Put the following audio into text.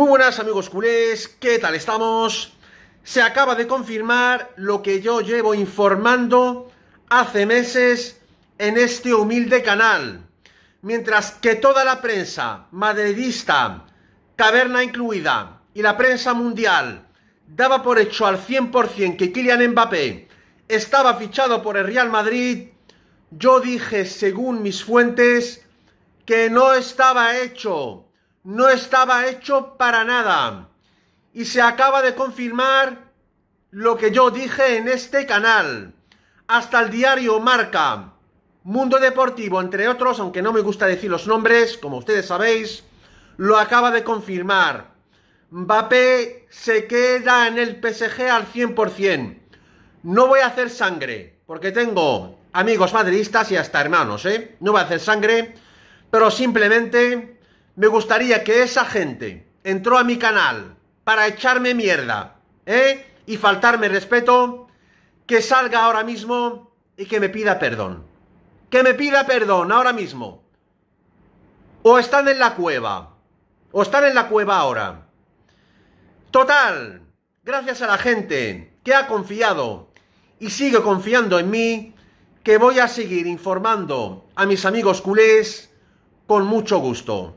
Muy buenas amigos culés, ¿qué tal estamos? Se acaba de confirmar lo que yo llevo informando hace meses en este humilde canal. Mientras que toda la prensa madridista, caverna incluida, y la prensa mundial daba por hecho al 100% que Kylian Mbappé estaba fichado por el Real Madrid, yo dije, según mis fuentes, que no estaba hecho no estaba hecho para nada. Y se acaba de confirmar lo que yo dije en este canal. Hasta el diario Marca, Mundo Deportivo, entre otros, aunque no me gusta decir los nombres, como ustedes sabéis, lo acaba de confirmar. Mbappé se queda en el PSG al 100%. No voy a hacer sangre, porque tengo amigos madridistas y hasta hermanos, ¿eh? No voy a hacer sangre, pero simplemente me gustaría que esa gente entró a mi canal para echarme mierda, ¿eh? Y faltarme respeto, que salga ahora mismo y que me pida perdón. Que me pida perdón ahora mismo. O están en la cueva. O están en la cueva ahora. Total, gracias a la gente que ha confiado y sigue confiando en mí, que voy a seguir informando a mis amigos culés con mucho gusto.